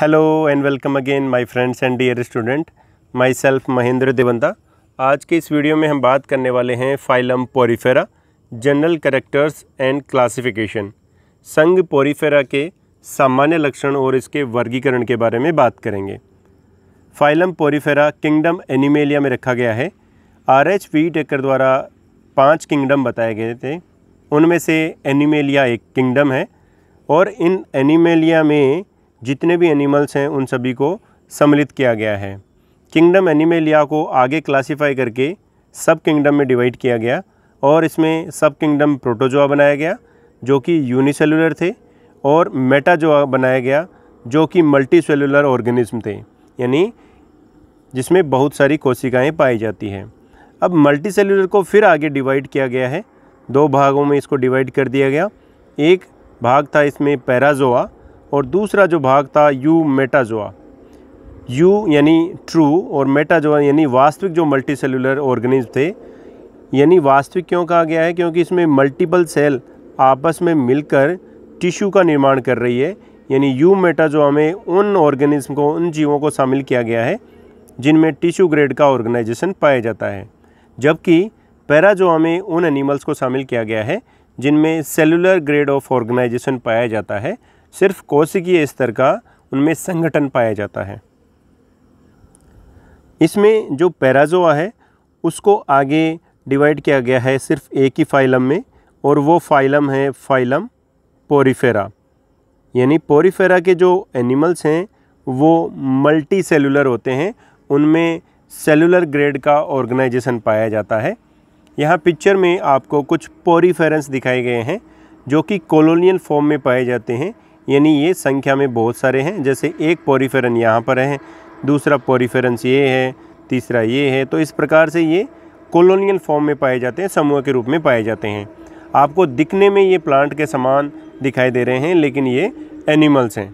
hello and welcome again my friends and dear student myself Mahendra Devanda आज के इस video में हम बात करने वाले हैं phylum Porifera general characters and classification संघ पोरीफेरा के सामान्य लक्षण और इसके वर्गीकरण के बारे में बात करेंगे फाइलम पोरीफेरा किंगडम एनिमेलिया में रखा गया है आर एच वी टेकर द्वारा पाँच किंगडम बताए गए थे उनमें से एनिमेलिया एक किंगडम है और इन एनिमेलिया में जितने भी एनिमल्स हैं उन सभी को सम्मिलित किया गया है किंगडम एनिमेलिया को आगे क्लासीफाई करके सब किंगडम में डिवाइड किया गया और इसमें सब किंगडम प्रोटोजोआ बनाया गया जो कि यूनिसेलुलर थे और मेटाजोआ बनाया गया जो कि मल्टी सेलुलर ऑर्गेनिज्म थे यानी जिसमें बहुत सारी कोशिकाएं पाई जाती हैं अब मल्टी सेलुलर को फिर आगे डिवाइड किया गया है दो भागों में इसको डिवाइड कर दिया गया एक भाग था इसमें पैराजोआ और दूसरा जो भाग था यू मेटाजोआ यू यानी ट्रू और मेटाजोआ यानी वास्तविक जो मल्टी सेलुलर ऑर्गेनिज्म थे यानी वास्तविक क्यों कहा गया है क्योंकि इसमें मल्टीपल सेल आपस में मिलकर टिश्यू का निर्माण कर रही है यानी यू मेटाजोआ में उन ऑर्गेनिज्म को उन जीवों को शामिल किया गया है जिनमें टिश्यू ग्रेड का ऑर्गेनाइजेशन पाया जाता है जबकि पैराजोआ में उन एनिमल्स को शामिल किया गया है जिनमें सेलुलर ग्रेड ऑफ ऑर्गेनाइजेशन पाया जाता है सिर्फ कोशिकीय स्तर का उनमें संगठन पाया जाता है इसमें जो पैराजोआ है उसको आगे डिवाइड किया गया है सिर्फ एक ही फाइलम में और वो फाइलम है फाइलम पोरीफेरा यानी पोरीफेरा के जो एनिमल्स हैं वो मल्टी सेलुलर होते हैं उनमें सेलुलर ग्रेड का ऑर्गेनाइजेशन पाया जाता है यहाँ पिक्चर में आपको कुछ पोरीफेरेंस दिखाए गए हैं जो कि कॉलोनियल फॉर्म में पाए जाते हैं यानी ये संख्या में बहुत सारे हैं जैसे एक पोरीफेरन यहाँ पर है दूसरा पोरीफेरेंस ये है तीसरा ये है तो इस प्रकार से ये कॉलोनियल फॉर्म में पाए जाते हैं समूह के रूप में पाए जाते हैं आपको दिखने में ये प्लांट के समान दिखाई दे रहे हैं लेकिन ये एनिमल्स हैं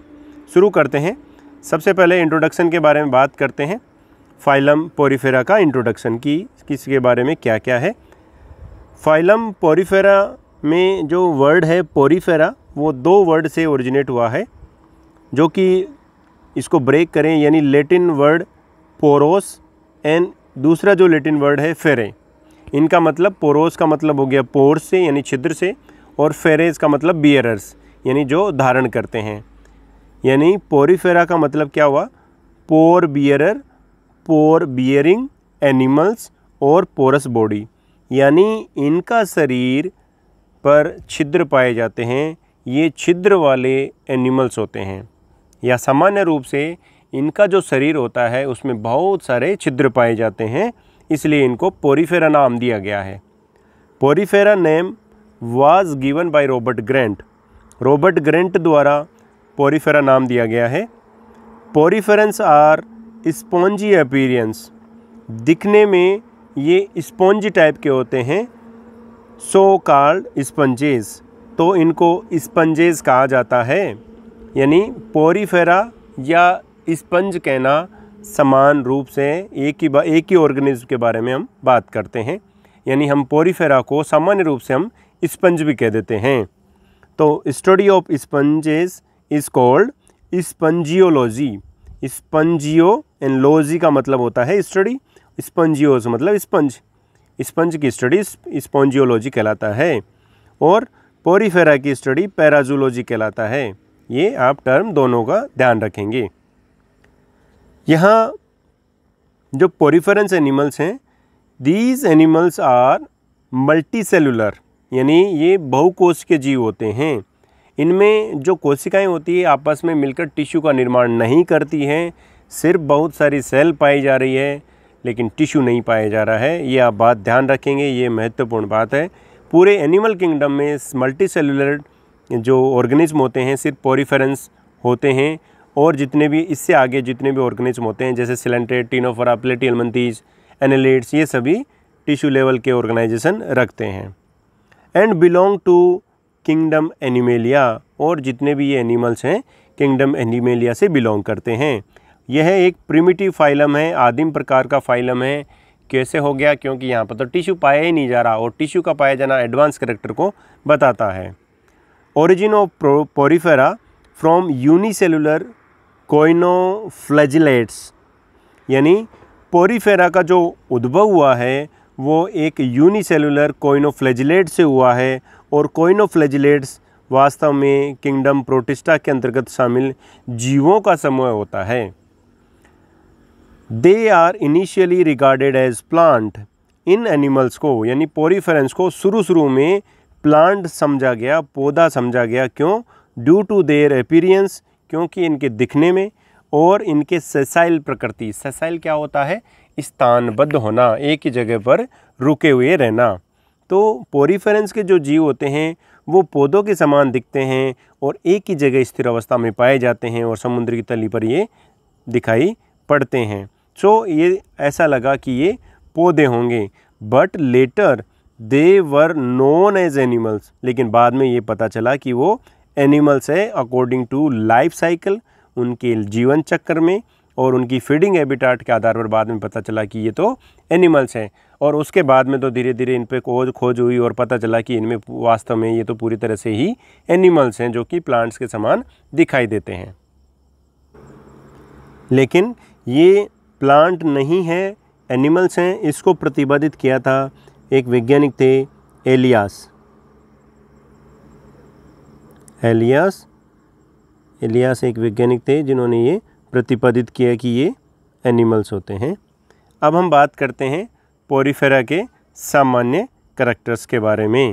शुरू करते हैं सबसे पहले इंट्रोडक्शन के बारे में बात करते हैं फाइलम पोरीफेरा का इंट्रोडक्शन की किसके बारे में क्या क्या है फाइलम पोरीफेरा में जो वर्ड है पोरीफेरा वो दो वर्ड से ओरिजिनेट हुआ है जो कि इसको ब्रेक करें यानी लेटिन वर्ड पोरोस एंड दूसरा जो लेटिन वर्ड है फेरे इनका मतलब पोरोस का मतलब हो गया पोर से यानी छिद्र से और फेरेज का मतलब बियरर्स यानी जो धारण करते हैं यानी पोरीफेरा का मतलब क्या हुआ pore bearer pore bearing animals और पोरस बॉडी यानी इनका शरीर पर छिद्र पाए जाते हैं ये छिद्र वाले एनिमल्स होते हैं या सामान्य रूप से इनका जो शरीर होता है उसमें बहुत सारे छिद्र पाए जाते हैं इसलिए इनको पोरीफेरा नाम दिया गया है Porifera name was given by Robert Grant Robert Grant द्वारा पोरीफेरा नाम दिया गया है पोरीफेरेंस आर स्पॉन्जी अपीरियंस दिखने में ये स्पॉन्जी टाइप के होते हैं सो कार्ड स्पंजेस तो इनको स्पंजेस कहा जाता है यानी पोरीफेरा या स्पंज कहना समान रूप से एक ही एक ही ऑर्गेनिज्म के बारे में हम बात करते हैं यानी हम पोरीफेरा को सामान्य रूप से हम स्पंज भी कह देते हैं तो study of sponges is called spongiology spongio and logy का मतलब होता है स्टडी स्पंजियोज मतलब स्पंज स्पंज की स्टडी स्पॉन्जियोलॉजी कहलाता है और पोरीफेरा की स्टडी पैराजूलॉजी कहलाता है ये आप टर्म दोनों का ध्यान रखेंगे यहाँ जो पोरीफेरेंस एनिमल्स हैं these animals are multicellular यानी ये बहुकोश के जीव होते हैं इनमें जो कोशिकाएं होती है आपस में मिलकर टिश्यू का निर्माण नहीं करती हैं सिर्फ बहुत सारी सेल पाई जा रही है लेकिन टिश्यू नहीं पाया जा रहा है ये आप बात ध्यान रखेंगे ये महत्वपूर्ण बात है पूरे एनिमल किंगडम में मल्टी सेलुलर जो ऑर्गेनिज्म होते हैं सिर्फ पोरीफेरेंस होते हैं और जितने भी इससे आगे जितने भी ऑर्गेनिज्म होते हैं जैसे सिलेंटेड टीनोफरा प्लेटी एनेलेट्स ये सभी टिश्यू लेवल के ऑर्गेनाइजेशन रखते हैं and belong to kingdom Animalia और जितने भी ये एनिमल्स हैं किंगडम एनिमेलिया से बिलोंग करते हैं यह एक प्रिमिटिव फाइलम है आदिम प्रकार का फाइलम है कैसे हो गया क्योंकि यहाँ पर तो टिश्यू पाया ही नहीं जा रहा और टिश्यू का पाया जाना एडवांस करेक्टर को बताता है origin of Porifera from unicellular choanoflagellates यानी पोरीफेरा का जो उद्भव हुआ है वो एक यूनिसेलुलर कोइनोफ्लैजलेट से हुआ है और कोइनोफ्लजलेट्स वास्तव में किंगडम प्रोटिस्टा के अंतर्गत शामिल जीवों का समूह होता है they are initially regarded as plant in animals को यानी पोरीफेरेंस को शुरू शुरू में प्लांट समझा गया पौधा समझा गया क्यों ड्यू टू देयर अपीरियंस क्योंकि इनके दिखने में और इनके सेसाइल प्रकृति सेसाइल क्या होता है स्थानबद्ध होना एक ही जगह पर रुके हुए रहना तो पोरीफेरेंस के जो जीव होते हैं वो पौधों के समान दिखते हैं और एक ही जगह स्थिर अवस्था में पाए जाते हैं और समुद्र की तली पर ये दिखाई पड़ते हैं सो ये ऐसा लगा कि ये पौधे होंगे but later they were known as animals लेकिन बाद में ये पता चला कि वो एनिमल्स है अकॉर्डिंग टू लाइफ साइकिल उनके जीवन चक्कर में और उनकी फीडिंग हैबिटाट के आधार पर बाद में पता चला कि ये तो एनिमल्स हैं और उसके बाद में तो धीरे धीरे इन पर खोज खोज हुई और पता चला कि इनमें वास्तव में ये तो पूरी तरह से ही एनिमल्स हैं जो कि प्लांट्स के समान दिखाई देते हैं लेकिन ये प्लांट नहीं है एनिमल्स हैं इसको प्रतिपादित किया था एक वैज्ञानिक थे एलियास एलियास एलियास एक वैज्ञानिक थे जिन्होंने ये प्रतिपादित किया कि ये एनिमल्स होते हैं अब हम बात करते हैं पोरीफेरा के सामान्य करेक्टर्स के बारे में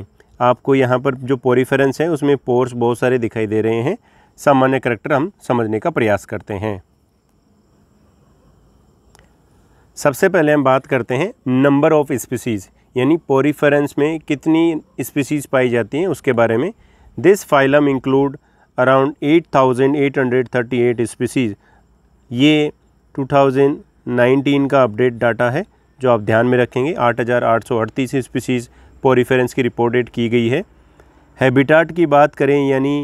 आपको यहाँ पर जो पोरीफेरेंस है उसमें पोर्स बहुत सारे दिखाई दे रहे हैं सामान्य करेक्टर हम समझने का प्रयास करते हैं सबसे पहले हम बात करते हैं नंबर ऑफ़ स्पीसीज़ यानी पोरीफरेंस में कितनी स्पीसीज़ पाई जाती हैं उसके बारे में this phylum include around 8,838 species ये 2019 का अपडेट डाटा है जो आप ध्यान में रखेंगे 8,838 स्पीसीज़ पोरीफरेंस की रिपोर्टेड की गई है हैबिटाट की बात करें यानी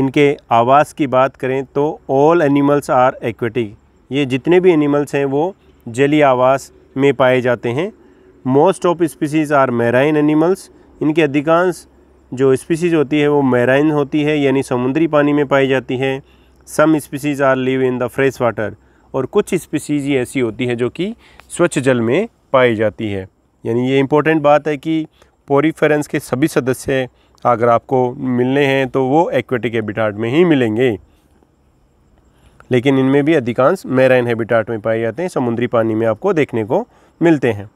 इनके आवास की बात करें तो ऑल एनिमल्स आर एक्वेटिक ये जितने भी एनिमल्स हैं वो जली आवास में पाए जाते हैं most of species are marine animals इनके अधिकांश जो स्पीसीज़ होती है वो मैराइन होती है यानी समुद्री पानी में पाई जाती है some species are live in the fresh water और कुछ स्पीसीज़ ही ऐसी होती है जो कि स्वच्छ जल में पाई जाती है यानी ये इम्पोर्टेंट बात है कि पोरीफेरेंस के सभी सदस्य अगर आपको मिलने हैं तो वो एक्वेटिक एबिटाट में ही मिलेंगे लेकिन इनमें भी अधिकांश मैराइन हैबिटाट में पाए जाते हैं समुद्री पानी में आपको देखने को मिलते हैं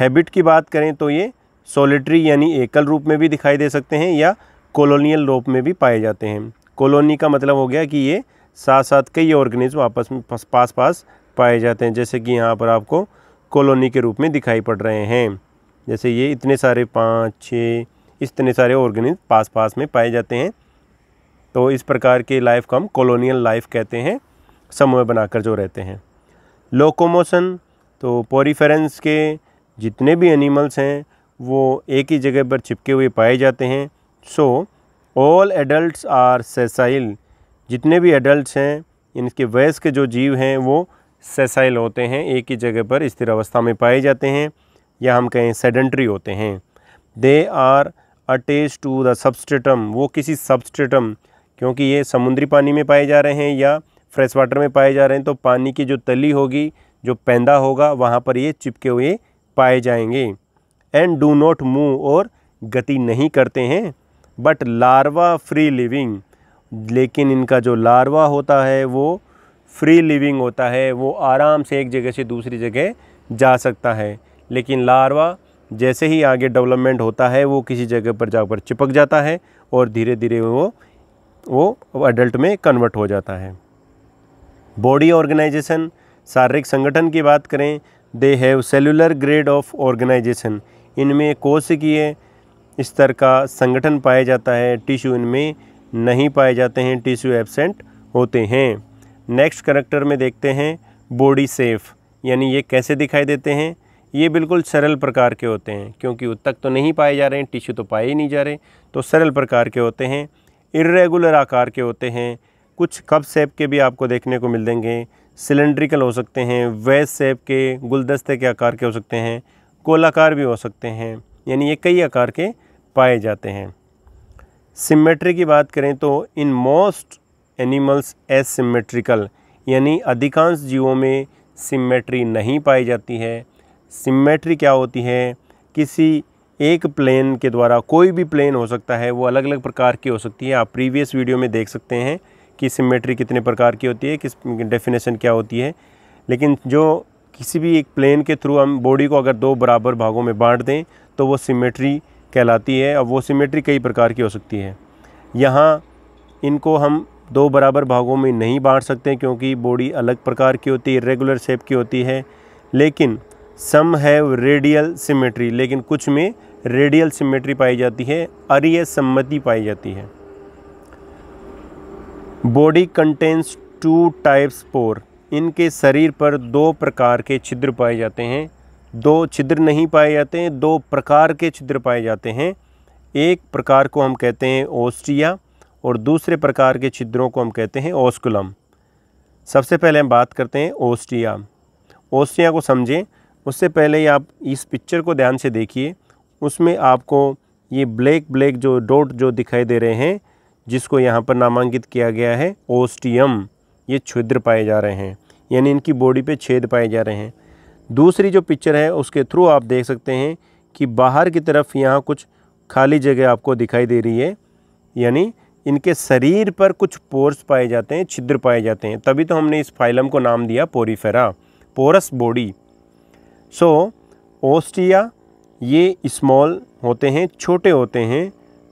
हैबिट की बात करें तो ये सोलिट्री यानी एकल रूप में भी दिखाई दे सकते हैं या कॉलोनियल रूप में भी पाए जाते हैं कॉलोनी का मतलब हो गया कि ये साथ साथ कई ऑर्गेनिज्म आपस में पास पास पाए जाते हैं जैसे कि यहाँ पर आपको कॉलोनी के रूप में दिखाई पड़ रहे हैं जैसे ये इतने सारे पाँच छः इतने सारे ऑर्गेनिज्म पास पास में पाए जाते हैं तो इस प्रकार के लाइफ को हम कॉलोनियल लाइफ कहते हैं समूह बनाकर जो रहते हैं लोकोमोशन तो पोरीफेरेंस के जितने भी एनिमल्स हैं वो एक ही जगह पर चिपके हुए पाए जाते हैं so all adult are sessile जितने भी एडल्ट हैं इनके वयस्क जो जीव हैं वो सेसाइल होते हैं एक ही जगह पर स्थिर अवस्था में पाए जाते हैं या हम कहें सेडेंट्री होते हैं they are attached to the substratum वो किसी सबस्टेटम क्योंकि ये समुद्री पानी में पाए जा रहे हैं या फ्रेश वाटर में पाए जा रहे हैं तो पानी की जो तली होगी जो पैंदा होगा वहाँ पर ये चिपके हुए पाए जाएंगे एंड डू नॉट मूव और गति नहीं करते हैं बट लार्वा फ्री लिविंग लेकिन इनका जो लार्वा होता है वो फ्री लिविंग होता है वो आराम से एक जगह से दूसरी जगह जा सकता है लेकिन लार्वा जैसे ही आगे डेवलपमेंट होता है वो किसी जगह पर जाकर चिपक जाता है और धीरे धीरे वो वो एडल्ट में कन्वर्ट हो जाता है बॉडी ऑर्गेनाइजेशन शारीरिक संगठन की बात करें they have cellular grade of organization इनमें कोशिकीय स्तर का संगठन पाया जाता है टिश्यू इनमें नहीं पाए जाते हैं टिश्यू एबसेंट होते हैं नेक्स्ट करेक्टर में देखते हैं बॉडी सेफ यानी ये कैसे दिखाई देते हैं ये बिल्कुल सरल प्रकार के होते हैं क्योंकि उत्तक तो नहीं पाए जा रहे हैं टिश्यू तो पाए ही नहीं जा रहे तो सरल प्रकार के होते हैं इरेगुलर आकार के होते हैं कुछ कप सेप के भी आपको देखने को मिल देंगे सिलेंड्रिकल हो सकते हैं वेज सेप के गुलदस्ते के आकार के हो सकते हैं कोलाकार भी हो सकते हैं यानी ये कई आकार के पाए जाते हैं सिमेट्री की बात करें तो in most animals asymmetrical यानी अधिकांश जीवों में सिमेट्री नहीं पाई जाती है सिमेट्री क्या होती है किसी एक प्लेन के द्वारा कोई भी प्लेन हो सकता है वो अलग अलग प्रकार की हो सकती है आप प्रीवियस वीडियो में देख सकते हैं कि सिमेट्री कितने प्रकार की होती है किस डेफिनेशन क्या होती है लेकिन जो किसी भी एक प्लेन के थ्रू हम बॉडी को अगर दो बराबर भागों में बांट दें तो वो सिमेट्री कहलाती है और वो सिमेट्री कई प्रकार की हो सकती है यहाँ इनको हम दो बराबर भागों में नहीं बांट सकते क्योंकि बॉडी अलग प्रकार की होती है रेगुलर शेप की होती है लेकिन सम हैव रेडियल सिमेट्री लेकिन कुछ में रेडियल सिमेट्री पाई जाती है अरिय सम्मति पाई जाती है body contains two types pore इनके शरीर पर दो प्रकार के छिद्र पाए जाते हैं दो छिद्र नहीं पाए जाते हैं दो प्रकार के छिद्र पाए जाते हैं एक प्रकार को हम कहते हैं ओस्ट्रिया और दूसरे प्रकार के छिद्रों को हम कहते हैं ओस्कुलम सबसे पहले हम बात करते हैं ओस्ट्रिया ओस्ट्रिया को समझें उससे पहले आप इस पिक्चर को ध्यान से देखिए उसमें आपको ये ब्लैक ब्लैक जो डॉट जो दिखाई दे रहे हैं जिसको यहाँ पर नामांकित किया गया है ओस्टियम ये छिद्र पाए जा रहे हैं यानी इनकी बॉडी पे छेद पाए जा रहे हैं दूसरी जो पिक्चर है उसके थ्रू आप देख सकते हैं कि बाहर की तरफ यहाँ कुछ खाली जगह आपको दिखाई दे रही है यानी इनके शरीर पर कुछ पोर्स पाए जाते हैं छिद्र पाए जाते हैं तभी तो हमने इस फाइलम को नाम दिया Porifera porous body so ostia ये स्मॉल होते हैं छोटे होते हैं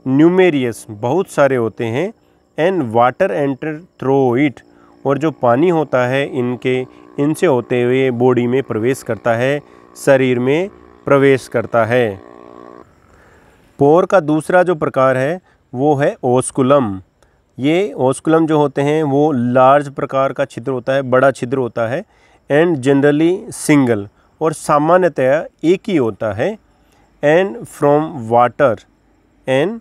न्यूमेरियस बहुत सारे होते हैं and water enter through it और जो पानी होता है इनके इनसे होते हुए बॉडी में प्रवेश करता है शरीर में प्रवेश करता है पोर का दूसरा जो प्रकार है वो है ओस्कुलम ये ओस्कुलम जो होते हैं वो लार्ज प्रकार का छिद्र होता है बड़ा छिद्र होता है एंड जनरली सिंगल और सामान्यतया एक ही होता है and from water and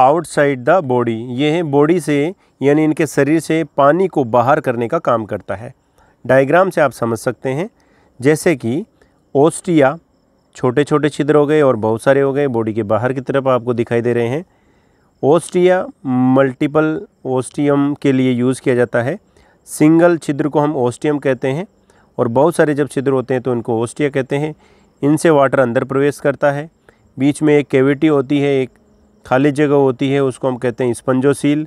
outside the body ये है बॉडी से यानी इनके शरीर से पानी को बाहर करने का काम करता है डायग्राम से आप समझ सकते हैं जैसे कि ओस्टिया छोटे छोटे छिद्र हो गए और बहुत सारे हो गए बॉडी के बाहर की तरफ आपको दिखाई दे रहे हैं ओस्टिया मल्टीपल ओस्टियम के लिए यूज़ किया जाता है सिंगल छिद्र को हम ओस्टियम कहते हैं और बहुत सारे जब छिद्र होते हैं तो इनको ओस्टिया कहते हैं इनसे वाटर अंदर प्रवेश करता है बीच में एक कैविटी होती है एक खाली जगह होती है उसको हम कहते हैं स्पंजो सील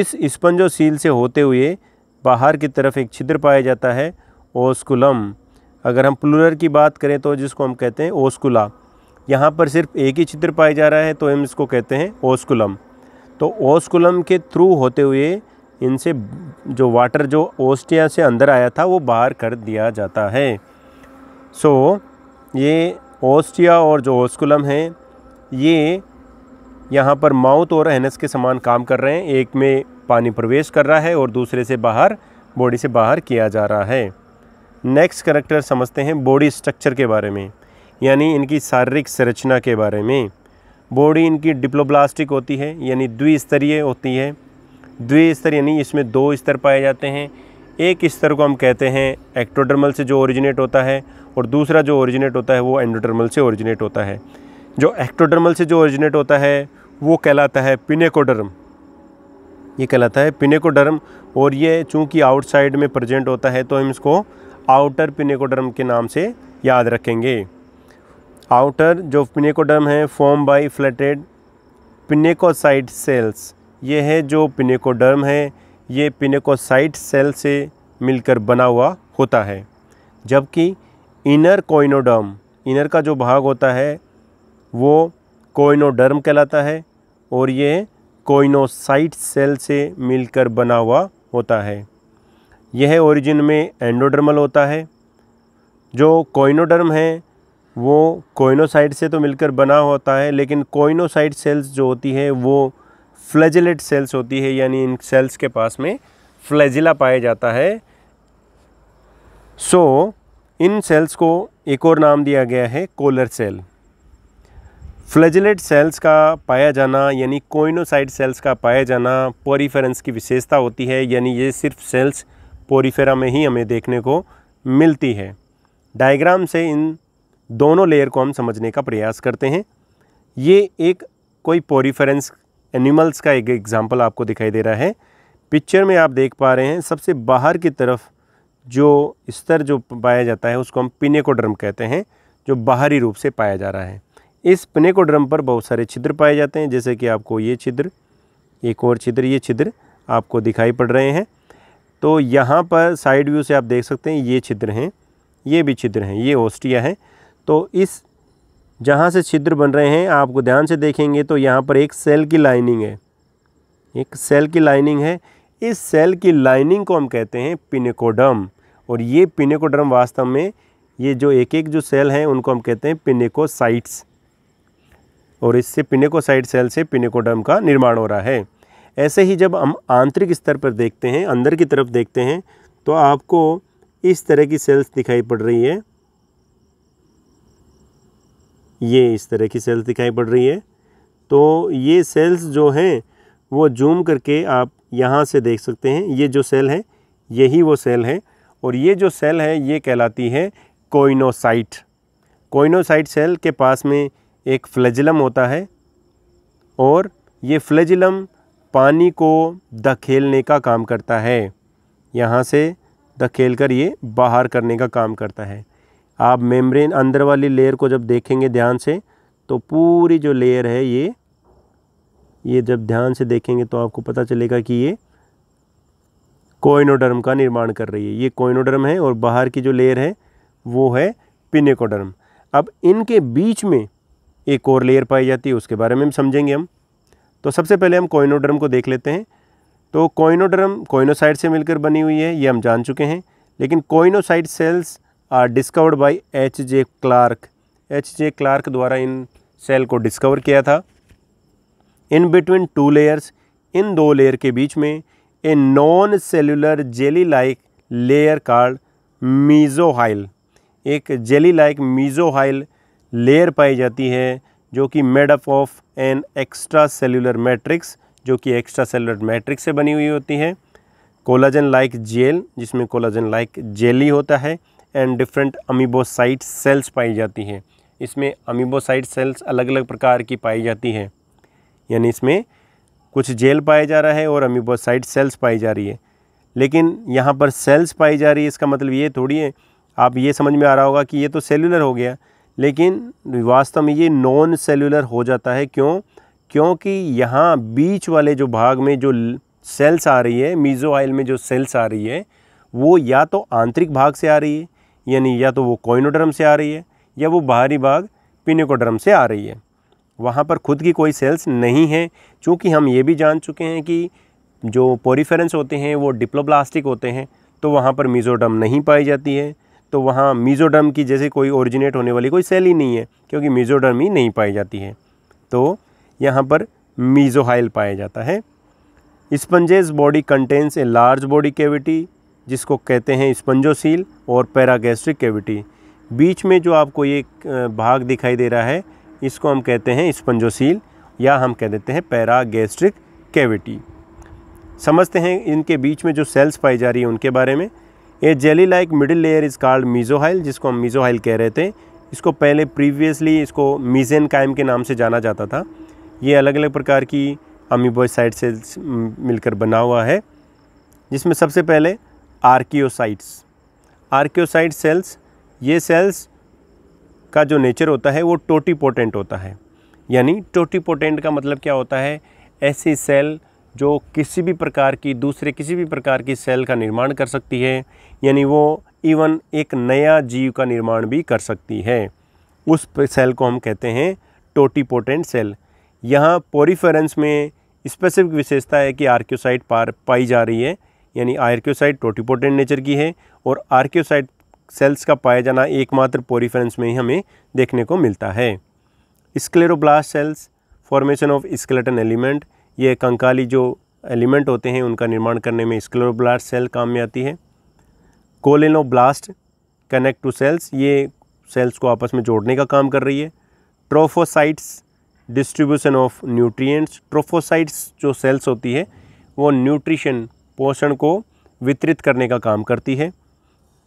इस स्पंजो सील से होते हुए बाहर की तरफ एक छिद्र पाया जाता है ओस्कुलम अगर हम प्लूरर की बात करें तो जिसको हम कहते हैं ओस्कुला यहाँ पर सिर्फ एक ही छिद्र पाया जा रहा है तो हम इसको कहते हैं ओस्कुलम तो ओस्कुलम के थ्रू होते हुए इनसे जो वाटर जो ओस्टिया से अंदर आया था वो बाहर कर दिया जाता है सो so, ये ओस्टिया और जो ओस्कुलम है ये यहाँ पर माउथ और एनस के समान काम कर रहे हैं एक में पानी प्रवेश कर रहा है और दूसरे से बाहर बॉडी से बाहर किया जा रहा है नेक्स्ट करेक्टर समझते हैं बॉडी स्ट्रक्चर के बारे में यानी इनकी शारीरिक संरचना के बारे में बॉडी इनकी डिप्लोब्लास्टिक होती है यानी द्विस्तरीय होती है द्विस्तर यानी इसमें दो स्तर पाए जाते हैं एक स्तर को हम कहते हैं एक्टोडर्मल से जो ओरिजिनेट होता है और दूसरा जो ओरिजिनेट होता है वो एंडोडर्मल से ओरिजिनेट होता है जो एक्टोडर्मल से जो ओरिजिनेट होता है वो कहलाता है पिनेकोडर्म ये कहलाता है पिनेकोडर्म और ये चूँकि आउटसाइड में प्रजेंट होता है तो हम इसको आउटर पिनेकोडर्म के नाम से याद रखेंगे आउटर जो पिनेकोडर्म है formed by flattened pinacocyte cells ये है जो पिनेकोडर्म है ये पिनेकोसाइट सेल से मिलकर बना हुआ होता है जबकि इनर कोइनोडर्म इनर का जो भाग होता है वो कोइनोडर्म कहलाता है और ये कोइनोसाइट सेल से मिलकर बना हुआ होता है यह ओरिजिन में एंडोडर्मल होता है जो कोइनोडर्म है वो कोइनोसाइट से तो मिलकर बना होता है लेकिन कोइनोसाइट सेल्स जो होती है वो फ्लैजिलेट सेल्स होती है यानी इन सेल्स के पास में फ्लैजिला पाया जाता है सो so, इन सेल्स को एक और नाम दिया गया है कोलर सेल फ्लैजिलेट सेल्स का पाया जाना यानी कोइनोसाइड सेल्स का पाया जाना पोरीफेरेंस की विशेषता होती है यानी ये सिर्फ सेल्स पोरीफेरा में ही हमें देखने को मिलती है डायग्राम से इन दोनों लेयर को हम समझने का प्रयास करते हैं ये एक कोई पोरीफेरेंस एनिमल्स का एक एग्ज़ाम्पल आपको दिखाई दे रहा है पिक्चर में आप देख पा रहे हैं सबसे बाहर की तरफ जो स्तर जो पाया जाता है उसको हम पिनेकोड्रम कहते हैं जो बाहरी रूप से पाया जा रहा है इस पिनेकोड्रम पर बहुत सारे छिद्र पाए जाते हैं जैसे कि आपको ये छिद्र एक और छिद्र ये छिद्र आपको दिखाई पड़ रहे हैं तो यहाँ पर साइड व्यू से आप देख सकते हैं ये छिद्र हैं ये भी छिद्र हैं ये ओस्टिया है तो इस जहाँ से छिद्र बन रहे हैं आपको ध्यान से देखेंगे तो यहाँ पर एक सेल की लाइनिंग है एक सेल की लाइनिंग है इस सेल की लाइनिंग को हम कहते हैं पिनेकोडम और ये पिनेकोडम वास्तव में ये जो एक एक जो सेल हैं उनको हम कहते हैं पिनेकोसाइट्स और इससे पिनेकोसाइट सेल से पिनेकोडम का निर्माण हो रहा है ऐसे ही जब हम आंतरिक स्तर पर देखते हैं अंदर की तरफ देखते हैं तो आपको इस तरह की सेल्स दिखाई पड़ रही है ये इस तरह की सेल्स दिखाई पड़ रही है तो ये सेल्स जो हैं वो जूम करके आप यहाँ से देख सकते हैं ये जो सेल है यही वो सेल है और ये जो सेल है ये कहलाती है कोइनोसाइट कोइनोसाइट सेल के पास में एक फ्लैजिलम होता है और ये फ्लैजिलम पानी को धकेलने का काम करता है यहाँ से धकेल कर ये बाहर करने का काम करता है आप मेम्ब्रेन अंदर वाली लेयर को जब देखेंगे ध्यान से तो पूरी जो लेयर है ये ये जब ध्यान से देखेंगे तो आपको पता चलेगा कि ये कोइनोडर्म का निर्माण कर रही है ये कोइनोडर्म है और बाहर की जो लेयर है वो है पिनेकोडर्म अब इनके बीच में एक और लेयर पाई जाती है उसके बारे में हम समझेंगे हम तो सबसे पहले हम कोइनोडर्म को देख लेते हैं तो कोइनोडर्म कोइनोसाइड से मिलकर बनी हुई है ये हम जान चुके हैं लेकिन choanocyte cells are discovered by H J Clark H J Clark द्वारा इन सेल को डिस्कवर किया था इन बिटवीन टू लेयर्स इन दो लेयर के बीच में a non cellular jelly like layer called mesohyl एक जेली लाइक मीजोहाइल लेयर पाई जाती है जो कि made up of an extracellular matrix जो कि एक्स्ट्रा सेलुलर मैट्रिक्स से बनी हुई होती है कोलाजन लाइक जेल जिसमें कोलाजन लाइक जेली होता है एंड डिफरेंट अमीबोसाइट सेल्स पाई जाती है इसमें अमीबोसाइट सेल्स अलग अलग प्रकार की पाई जाती है यानी इसमें कुछ जेल पाया जा रहा है और अमीबोसाइट सेल्स पाई जा रही है लेकिन यहाँ पर सेल्स पाई जा रही है इसका मतलब ये थोड़ी है आप ये समझ में आ रहा होगा कि ये तो सेलुलर हो गया लेकिन वास्तव में ये नॉन सेलुलर हो जाता है क्यों क्योंकि यहाँ बीच वाले जो भाग में जो सेल्स आ रही है मीजो आयल में जो सेल्स आ रही है वो या तो आंतरिक भाग से आ रही है यानी या तो वो कोइनोडर्म से आ रही है या वो बाहरी भाग पिनिकोडर्म से आ रही है वहाँ पर खुद की कोई सेल्स नहीं है चूँकि हम ये भी जान चुके हैं कि जो पोरीफेरेंस होते हैं वो डिप्लोप्लास्टिक होते हैं तो वहाँ पर मीजोडम नहीं पाई जाती है तो वहाँ मीजोडम की जैसे कोई ओरिजिनेट होने वाली कोई सेल ही नहीं है क्योंकि मीजोडम ही नहीं पाई जाती है तो यहाँ पर मीज़ोहाइल पाया जाता है sponges body contains a large body cavity जिसको कहते हैं स्पंजोसील और पैरागैस्ट्रिक कैविटी बीच में जो आपको ये भाग दिखाई दे रहा है इसको हम कहते हैं स्पंजोसील या हम कह देते हैं पैरागैस्ट्रिक कैविटी समझते हैं इनके बीच में जो सेल्स पाई जा रही है उनके बारे में ये jelly like middle layer is called mesohyl जिसको हम मीजोहाइल कह रहे थे इसको पहले प्रीवियसली इसको मीजेन कायम के नाम से जाना जाता था ये अलग अलग प्रकार की अमीबोसाइड सेल्स मिलकर बना हुआ है जिसमें सबसे पहले आर्कियोसाइट्स आर्कियोसाइट सेल्स ये सेल्स का जो नेचर होता है वो टोटीपोटेंट होता है यानी टोटीपोटेंट का मतलब क्या होता है ऐसी सेल जो किसी भी प्रकार की दूसरे किसी भी प्रकार की सेल का निर्माण कर सकती है यानी वो इवन एक नया जीव का निर्माण भी कर सकती है उस सेल को हम कहते हैं टोटीपोटेंट सेल यहाँ पोरीफेरेंस में स्पेसिफिक विशेषता है कि आर्क्योसाइट पार पाई जा रही है यानी आर्क्योसाइट टोटिपोटेंट नेचर की है और आर्क्योसाइट सेल्स का पाया जाना एकमात्र पोरीफेरेंस में ही हमें देखने को मिलता है scleroblast cells formation of skeleton element ये कंकाली जो एलिमेंट होते हैं उनका निर्माण करने में स्क्लेरोब्लास्ट सेल काम में आती है कोलेनोब्लास्ट कनेक्ट टू सेल्स ये सेल्स को आपस में जोड़ने का काम कर रही है trophocytes distribution of nutrients trophocytes जो सेल्स होती है वो न्यूट्रिशन पोषण को वितरित करने का काम करती है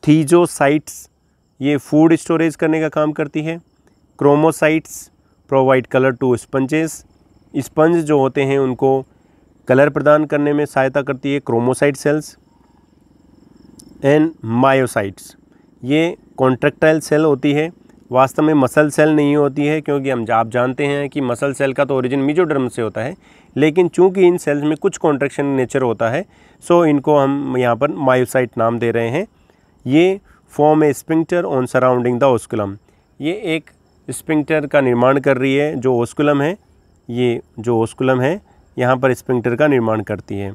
थीजोसाइट्स ये फूड स्टोरेज करने का काम करती है chromocytes provide colour to sponges sponge जो होते हैं उनको कलर प्रदान करने में सहायता करती है क्रोमोसाइट सेल्स एंड मायोसाइट्स ये कॉन्ट्रेक्टाइल सेल होती है वास्तव में मसल सेल नहीं होती है क्योंकि हम आप जानते हैं कि मसल सेल का तो ओरिजिन मिजोडर्म से होता है लेकिन चूंकि इन सेल्स में कुछ कॉन्ट्रेक्शन नेचर होता है सो इनको हम यहाँ पर मायोसाइट नाम दे रहे हैं ये form a sphincter on surrounding the osculum ये एक स्प्रिंक्टर का निर्माण कर रही है जो ओस्कुलम है ये जो ओस्कुलम है यहाँ पर स्प्रिंक्टर का निर्माण करती है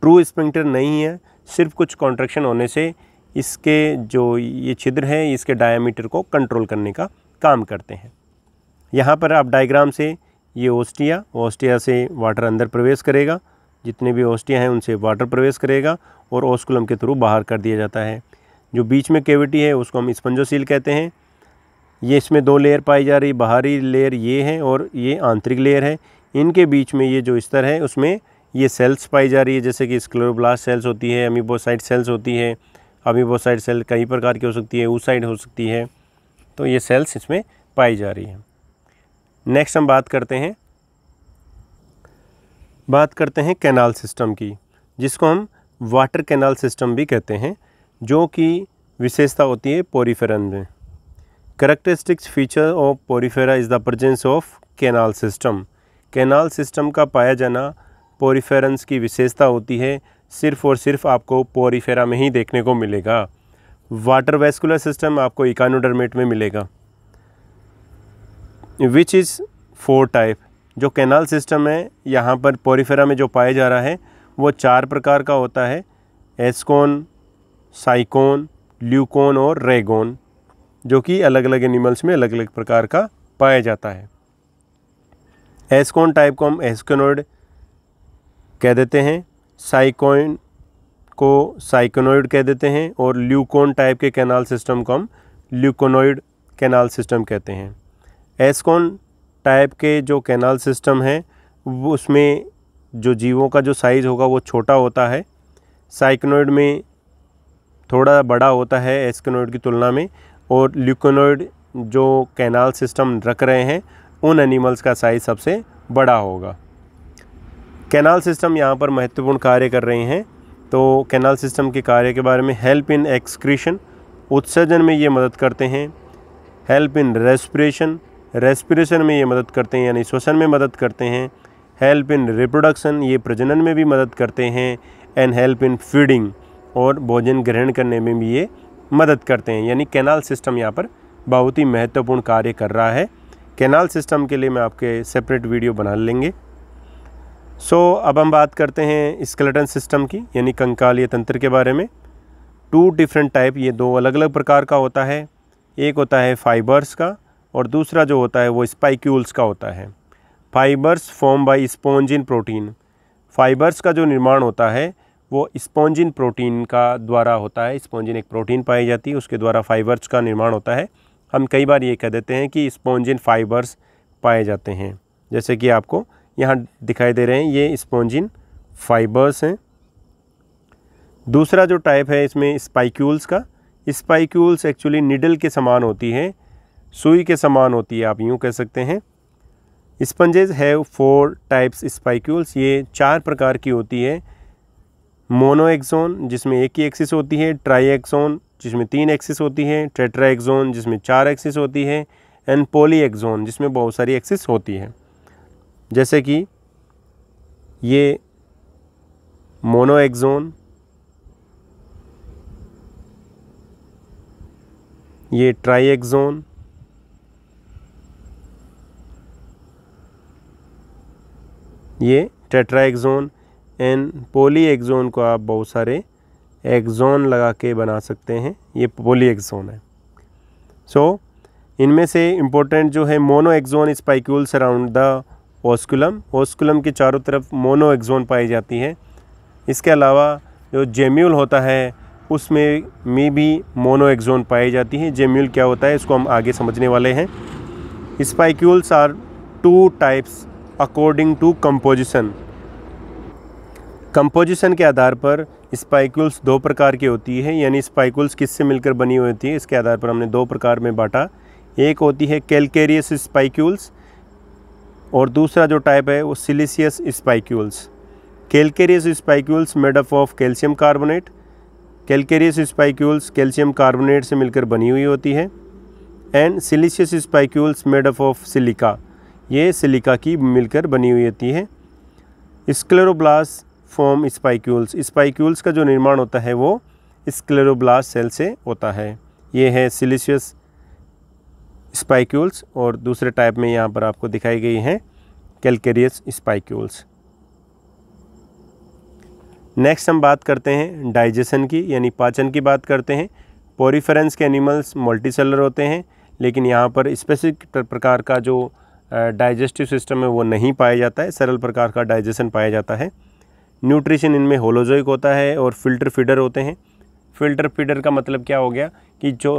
ट्रू स्प्रिंक्टर नहीं है सिर्फ कुछ कॉन्ट्रेक्शन होने से इसके जो ये छिद्र है इसके डायामीटर को कंट्रोल करने का काम करते हैं यहाँ पर आप डायग्राम से ये ओस्टिया ओस्टिया से वाटर अंदर प्रवेश करेगा जितने भी ओस्टिया हैं उनसे वाटर प्रवेश करेगा और ओस्कुलम के थ्रू बाहर कर दिया जाता है जो बीच में केविटी है उसको हम स्पंजोसील कहते हैं ये इसमें दो लेयर पाई जा रही बाहरी लेयर ये है और ये आंतरिक लेयर है इनके बीच में ये जो स्तर है उसमें ये सेल्स पाई जा रही है जैसे कि स्क्लोरोब्लास्ट सेल्स होती है अमीबोसाइड सेल्स होती है अमीबोसाइड सेल कई प्रकार की हो सकती है ऊसाइड हो सकती है तो ये सेल्स इसमें पाई जा रही है नेक्स्ट हम बात करते हैं बात करते हैं कैनाल सिस्टम की जिसको हम वाटर कैनाल सिस्टम भी कहते हैं जो कि विशेषता होती है पोरीफेरन में characteristics feature of Porifera is the presence of canal system canal system का पाया जाना पोरीफेरेंस की विशेषता होती है सिर्फ़ और सिर्फ आपको पोरीफेरा में ही देखने को मिलेगा वाटर वेस्कुलर सिस्टम आपको इकानोडरमेट में मिलेगा विच इज़ फोर टाइप जो कैनाल सिस्टम है यहाँ पर पोरीफेरा में जो पाया जा रहा है वो चार प्रकार का होता है एस्कोन साइकोन ल्यूकोन और रेगोन जो कि अलग अलग एनिमल्स में अलग अलग प्रकार का पाया जाता है एस्कोन टाइप को हम एस्कोनोइड कह देते हैं साइकोइन को साइकोनोइड कह देते हैं और ल्यूकोन टाइप के कैनाल सिस्टम को हम ल्यूकोनोइड कैनाल सिस्टम कहते हैं एसकॉन टाइप के जो कैनाल सिस्टम हैं उसमें जो जीवों का जो साइज़ होगा वो छोटा होता है साइकनोइड में थोड़ा बड़ा होता है एसकनोइड की तुलना में और ल्यूकोनोइड जो कैनाल सिस्टम रख रहे हैं उन एनिमल्स का साइज़ सबसे बड़ा होगा कैनाल सिस्टम यहाँ पर महत्वपूर्ण कार्य कर रहे हैं तो कैनाल सिस्टम के कार्य के बारे में हेल्प इन एक्सक्रीशन उत्सर्जन में ये मदद करते हैं हेल्प इन रेस्पिरेशन रेस्पिरेशन में ये मदद करते हैं यानी श्वसन में मदद करते हैं हेल्प इन रिप्रोडक्शन ये प्रजनन में भी मदद करते हैं एंड हेल्प इन फीडिंग और भोजन ग्रहण करने में भी ये मदद करते हैं यानी कैनाल सिस्टम यहाँ पर बहुत ही महत्वपूर्ण कार्य कर रहा है कैनाल सिस्टम के लिए मैं आपके सेपरेट वीडियो बना लेंगे सो so, अब हम बात करते हैं स्केलेटन सिस्टम की यानी कंकालीय तंत्र के बारे में टू डिफरेंट टाइप ये दो अलग अलग प्रकार का होता है एक होता है फाइबर्स का और दूसरा जो होता है वो स्पाइक्यूल्स का होता है fibres formed by sponge in protein fibres का जो निर्माण होता है वो स्पॉन्जिन प्रोटीन का द्वारा होता है स्पॉन्जिन एक प्रोटीन पाई जाती है उसके द्वारा फाइबर्स का निर्माण होता है हम कई बार ये कह देते हैं कि स्पॉन्जिन फाइबर्स पाए जाते हैं जैसे कि आपको यहाँ दिखाई दे रहे हैं ये स्पॉन्जिन फाइबर्स हैं दूसरा जो टाइप है इसमें स्पाइक्यूल्स का स्पाइक्यूल्स एक्चुअली निडल के समान होती है सुई के समान होती है आप यूँ कह सकते हैं sponges have four types spicules ये चार प्रकार की होती है मोनो एक्सोन जिसमें एक ही एक्सिस होती है ट्राई एक्सोन जिसमें तीन एक्सिस होती है एक्सोन जिसमें चार एक्सिस होती है एंड पोली एक्सोन जिसमें बहुत सारी एक्सिस होती है जैसे कि ये मोनो एक्सोन ये ट्राई ट्राईएक्सोन ये एग्जोन एंड पोली एक्जोन को आप बहुत सारे एक्जोन लगा के बना सकते हैं ये पोली एक्जोन है सो so, इनमें से इम्पोर्टेंट जो है monaxon spicules around the osculum osculum के चारों तरफ मोनो एक्जोन पाई जाती है इसके अलावा जो जेम्यूल होता है उसमें में भी मोनो एक्जोन पाई जाती है जेम्यूल क्या होता है इसको हम आगे समझने वाले हैं spicules are two types according to composition composition के आधार पर स्पाइकुल्स दो प्रकार की होती है यानी स्पाइकुल्स किससे मिलकर बनी हुई होती है इसके आधार पर हमने दो प्रकार में बांटा एक होती है कैलकेरियस स्पाइक्यूल्स और दूसरा जो टाइप है वो siliceous spicules calcareous spicules made up of calcium carbonate calcareous spicules calcium carbonate से मिलकर बनी हुई होती है and siliceous spicules made up of silica ये सिलिका की मिलकर बनी हुई होती है स्क्लेरोब्लास्ट फॉर्म स्पाइक्यूल्स स्पाइक्यूल्स का जो निर्माण होता है वो स्क्लेरोब्लास्ट सेल से होता है ये है सिलिशियस स्पाइक्यूल्स और दूसरे टाइप में यहाँ पर आपको दिखाई गई हैं कैलकेरियस स्पाइक्यूल्स नेक्स्ट हम बात करते हैं डाइजेशन की यानी पाचन की बात करते हैं पोरीफरेंस के एनिमल्स मल्टीसेलर होते हैं लेकिन यहाँ पर स्पेसिफिक प्रकार का जो डाइजेस्टिव सिस्टम में वो नहीं पाया जाता है सरल प्रकार का डाइजेशन पाया जाता है न्यूट्रिशन इनमें होलोजोइक होता है और फिल्टर फीडर होते हैं फिल्टर फीडर का मतलब क्या हो गया कि जो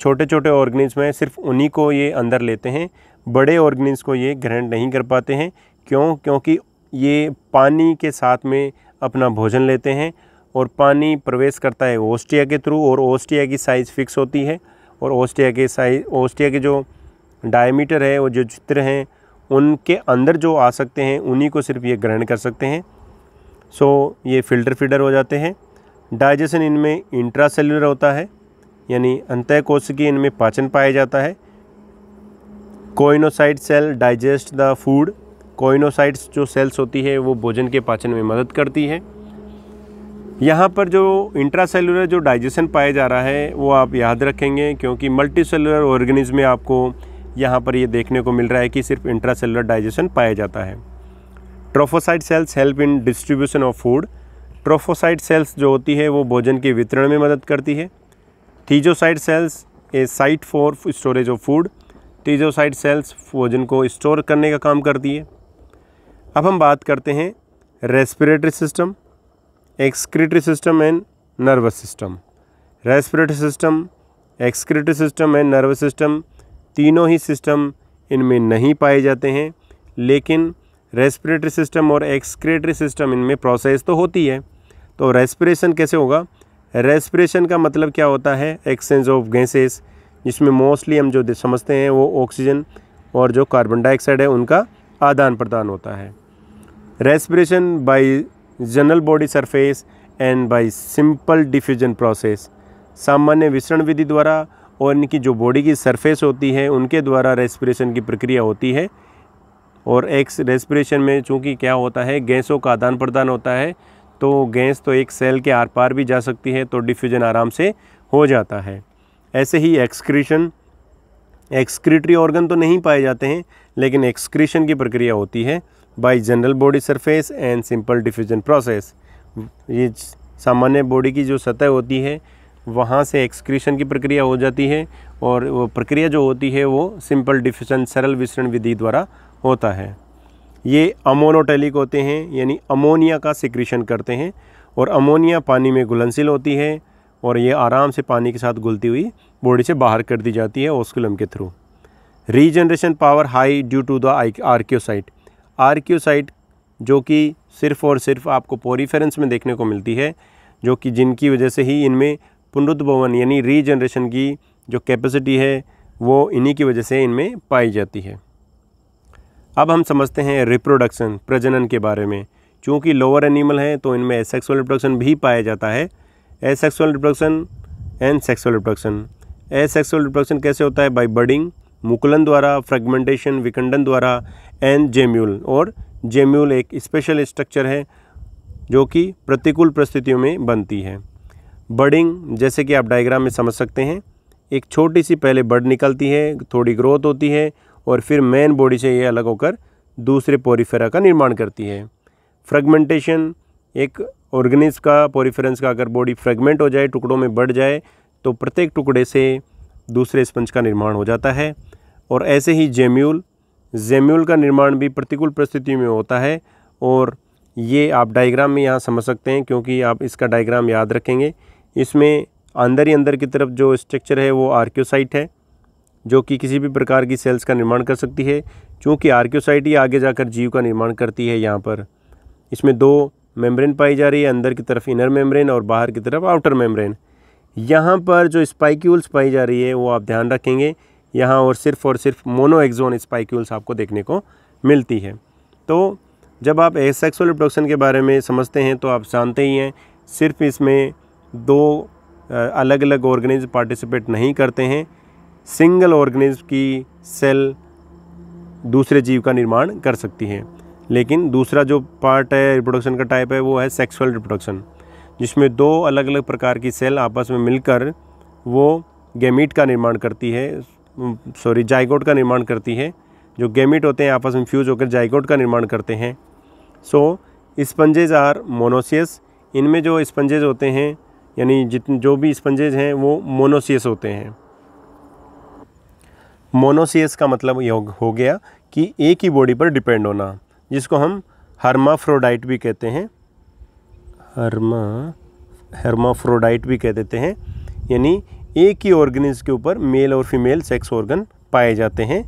छोटे छोटे ऑर्गेनिज्म में सिर्फ उन्हीं को ये अंदर लेते हैं बड़े ऑर्गेनिज्म को ये ग्रहण नहीं कर पाते हैं क्यों क्योंकि ये पानी के साथ में अपना भोजन लेते हैं और पानी प्रवेश करता है ओस्टिया के थ्रू और ओस्टिया की साइज़ फिक्स होती है और ओस्टिया के साइज ओस्टिया के जो डायमीटर है वो जो चित्र हैं उनके अंदर जो आ सकते हैं उन्हीं को सिर्फ ये ग्रहण कर सकते हैं सो so, ये फिल्टर फीडर हो जाते हैं डाइजेशन इनमें इंट्रासेलुलर होता है यानी अंतः की इनमें पाचन पाया जाता है choanocyte cell digest the food choanocytes जो सेल्स होती है वो भोजन के पाचन में मदद करती है यहाँ पर जो इंट्रासेलुलर जो डाइजेशन पाया जा रहा है वो आप याद रखेंगे क्योंकि मल्टी सेलुलर ऑर्गेनिज्म में आपको यहाँ पर ये देखने को मिल रहा है कि सिर्फ सेलर डाइजेशन पाया जाता है trophocyte cells help in distribution of food trophocyte cells जो होती है वो भोजन के वितरण में मदद करती है thesocyte cells a site for storage of food thesocyte cells भोजन को स्टोर करने का काम करती है अब हम बात करते हैं respiratory system excretory system and nervous system respiratory system excretory system and nervous system तीनों ही सिस्टम इनमें नहीं पाए जाते हैं लेकिन रेस्पिरेटरी सिस्टम और एक्सक्रेटरी सिस्टम इनमें प्रोसेस तो होती है तो रेस्पिरेशन कैसे होगा रेस्पिरेशन का मतलब क्या होता है एक्सचेंज ऑफ गैसेस जिसमें मोस्टली हम जो समझते हैं वो ऑक्सीजन और जो कार्बन डाइऑक्साइड है उनका आदान प्रदान होता है respiration by general body surface and by simple diffusion process सामान्य विसरण विधि द्वारा और इनकी जो बॉडी की सरफेस होती है उनके द्वारा रेस्पिरेशन की प्रक्रिया होती है और एक्स रेस्पिरेशन में चूँकि क्या होता है गैसों का आदान प्रदान होता है तो गैस तो एक सेल के आर पार भी जा सकती है तो डिफ्यूजन आराम से हो जाता है ऐसे ही एक्सक्रीशन एक्सक्रीटरी ऑर्गन तो नहीं पाए जाते हैं लेकिन एक्सक्रीशन की प्रक्रिया होती है by general body surface and simple diffusion process ये सामान्य बॉडी की जो सतह होती है वहाँ से एक्सक्रीशन की प्रक्रिया हो जाती है और वो प्रक्रिया जो होती है वो सिंपल डिफ्यूजन सरल विसरण विधि द्वारा होता है ये अमोनोटेलिक होते हैं यानी अमोनिया का सिक्रीशन करते हैं और अमोनिया पानी में घुलनशील होती है और ये आराम से पानी के साथ घुलती हुई बॉडी से बाहर कर दी जाती है ओस्कुलम के through regeneration power high due to the archaeocyte archaeocyte जो कि सिर्फ़ और सिर्फ आपको पोरीफेरेंस में देखने को मिलती है जो कि जिनकी वजह से ही इनमें पुनरुद्भवन यानी रीजनरेशन की जो कैपेसिटी है वो इन्हीं की वजह से इनमें पाई जाती है अब हम समझते हैं रिप्रोडक्शन प्रजनन के बारे में चूँकि लोअर एनिमल हैं तो इनमें एसेक्सुअल रिप्रोडक्शन भी पाया जाता है asexual reproduction and sexual reproduction asexual reproduction कैसे होता है बाय बर्डिंग मुकुलन द्वारा फ्रेगमेंटेशन विकंडन द्वारा एंड जेम्यूल और जेम्यूल एक स्पेशल स्ट्रक्चर है जो कि प्रतिकूल परिस्थितियों में बनती है बर्डिंग जैसे कि आप डायग्राम में समझ सकते हैं एक छोटी सी पहले बर्ड निकलती है थोड़ी ग्रोथ होती है और फिर मेन बॉडी से ये अलग होकर दूसरे पोरीफेरा का निर्माण करती है फ्रेगमेंटेशन एक ऑर्गेनिज्म का पोरीफेरेंस का अगर बॉडी फ्रेगमेंट हो जाए टुकड़ों में बढ़ जाए तो प्रत्येक टुकड़े से दूसरे स्पंज का निर्माण हो जाता है और ऐसे ही जेम्यूल जेम्यूल का निर्माण भी प्रतिकूल परिस्थितियों में होता है और ये आप डायग्राम में यहाँ समझ सकते हैं क्योंकि आप इसका डायग्राम याद रखेंगे इसमें अंदर ही अंदर की तरफ जो स्ट्रक्चर है वो आर्क्योसाइट है जो कि किसी भी प्रकार की सेल्स का निर्माण कर सकती है चूँकि आर्क्योसाइट ही आगे जाकर जीव का निर्माण करती है यहाँ पर इसमें दो मेम्ब्रेन पाई जा रही है अंदर की तरफ इनर मेम्ब्रेन और बाहर की तरफ आउटर मेम्ब्रेन यहाँ पर जो स्पाइक्यूल्स पाई जा रही है वो आप ध्यान रखेंगे यहाँ और सिर्फ और सिर्फ मोनोएक्जोन स्पाइक्यूल्स आपको देखने को मिलती है तो जब आप सेक्सुअल रिप्रोडक्शन के बारे में समझते हैं तो आप जानते ही हैं सिर्फ इसमें दो अलग अलग ऑर्गेनिज पार्टिसिपेट नहीं करते हैं सिंगल ऑर्गेनिज की सेल दूसरे जीव का निर्माण कर सकती है लेकिन दूसरा जो पार्ट है रिप्रोडक्शन का टाइप है वो है सेक्सुअल रिप्रोडक्शन जिसमें दो अलग अलग प्रकार की सेल आपस में मिलकर वो गेमिट का निर्माण करती है सॉरी जाइगोट का निर्माण करती है जो गेमिट होते हैं आपस में फ्यूज होकर जाइगोट का निर्माण करते हैं सो स्पंजेज आर मोनोसियस इनमें जो स्पंजेज होते हैं यानी जितने जो भी स्पंजेज हैं वो मोनोसियस होते हैं मोनोसियस का मतलब ये हो गया कि एक ही बॉडी पर डिपेंड होना जिसको हम हर्माफ्रोडाइट भी कहते हैं हर्मा हर्माफ्रोडाइट भी कह देते हैं यानी एक ही ऑर्गेनिज के ऊपर मेल और फीमेल सेक्स ऑर्गन पाए जाते हैं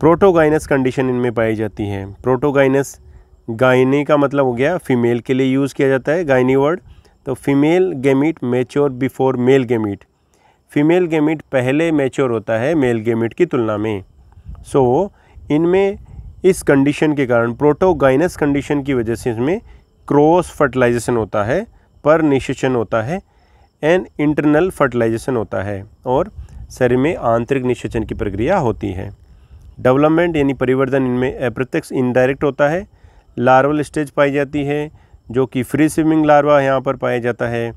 प्रोटोगाइनस कंडीशन इनमें पाई जाती है प्रोटोगाइनस गायनी का मतलब हो गया फीमेल के लिए यूज़ किया जाता है गायनी वर्ड तो female gamete mature before male gamete female gamete पहले मेच्योर होता है मेल गेमिट की तुलना में सो so, इनमें इस कंडीशन के कारण प्रोटोगाइनस कंडीशन की वजह से इसमें क्रॉस फर्टिलाइजेशन होता है पर निषेचन होता है एंड इंटरनल फर्टिलाइजेशन होता है और शरीर में आंतरिक निषेचन की प्रक्रिया होती है डेवलपमेंट यानी परिवर्तन इनमें अप्रत्यक्ष इनडायरेक्ट होता है लार्वल स्टेज पाई जाती है जो कि फ्री स्विमिंग लार्वा यहाँ पर पाया जाता है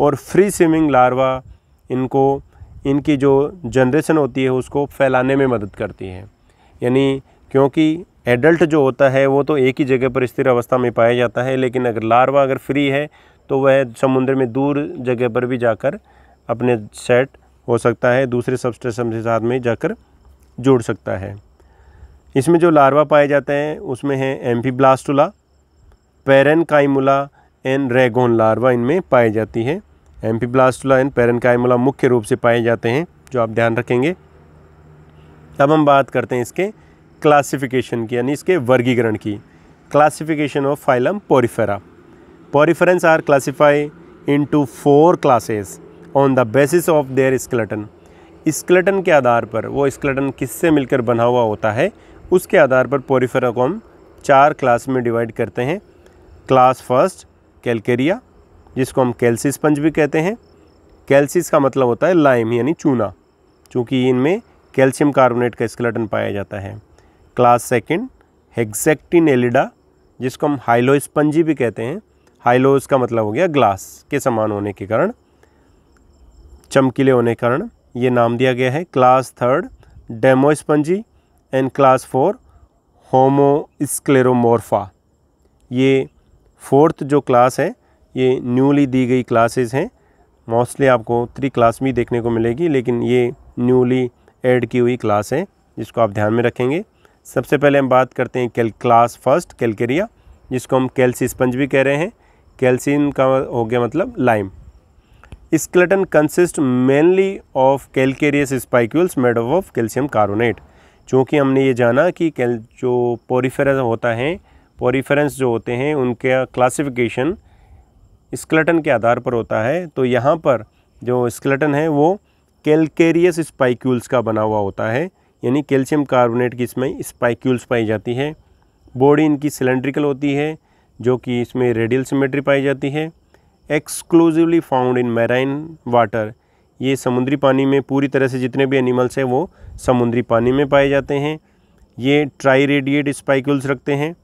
और फ्री स्विमिंग लार्वा इनको इनकी जो जनरेशन होती है उसको फैलाने में मदद करती है यानी क्योंकि एडल्ट जो होता है वो तो एक ही जगह पर स्थिर अवस्था में पाया जाता है लेकिन अगर लार्वा अगर फ्री है तो वह समुद्र में दूर जगह पर भी जाकर अपने सेट हो सकता है दूसरे सबस्टेशन के साथ में जाकर जुड़ सकता है इसमें जो लार्वा पाए जाते हैं उसमें है blastula parenchymula and rhagon larva इनमें पाई जाती है एम्पी एन एंड काइमुला मुख्य रूप से पाए जाते हैं जो आप ध्यान रखेंगे अब हम बात करते हैं इसके क्लासिफिकेशन की यानी इसके वर्गीकरण की classification of phylum Porifera poriferans are classify to four classes on the basis of their skeleton skeleton के आधार पर वो स्केलेटन किससे मिलकर बना हुआ होता है उसके आधार पर पोरीफेरा को हम चार क्लास में डिवाइड करते हैं क्लास फर्स्ट कैलकेरिया जिसको हम कैल्सिस स्पंज भी कहते हैं कैल्सिस का मतलब होता है लाइम यानी चूना क्योंकि इनमें कैल्शियम कार्बोनेट का स्केलेटन पाया जाता है क्लास सेकंड हेक्जेक्टिन एलिडा जिसको हम हाइलो स्पंजी भी कहते हैं हाइलोस का मतलब हो गया ग्लास के समान होने के कारण चमकीले होने के कारण ये नाम दिया गया है class third Demospongiae and class four Homoscleromorpha ये फोर्थ जो क्लास है ये न्यूली दी गई क्लासेस हैं मोस्टली आपको थ्री क्लास भी देखने को मिलेगी लेकिन ये न्यूली ऐड की हुई क्लास है जिसको आप ध्यान में रखेंगे सबसे पहले हम बात करते हैं कैल क्लास फर्स्ट कैलकेरिया जिसको हम कैल्सी स्पंज भी कह रहे हैं कैल्सियम का हो गया मतलब lime skeleton consist mainly of calcareous spicules made of calcium carbonate चूँकि हमने ये जाना कि कैल जो पोरीफेरा होता है पोरीफेरेंस जो होते हैं उनका क्लासिफिकेशन स्केलेटन के आधार पर होता है तो यहाँ पर जो स्केलेटन है वो कैलकेरियस स्पाइक्यूल्स का बना हुआ होता है यानी कैल्शियम कार्बोनेट की इसमें स्पाइक्यूल्स पाई जाती है बॉडी इनकी सिलेंड्रिकल होती है जो कि इसमें रेडियल सिमेट्री पाई जाती है exclusively found in marine water ये समुद्री पानी में पूरी तरह से जितने भी एनिमल्स हैं वो समुद्री पानी में पाए जाते हैं ये ट्राई रेडिएट स्पाइक्यूल्स रखते हैं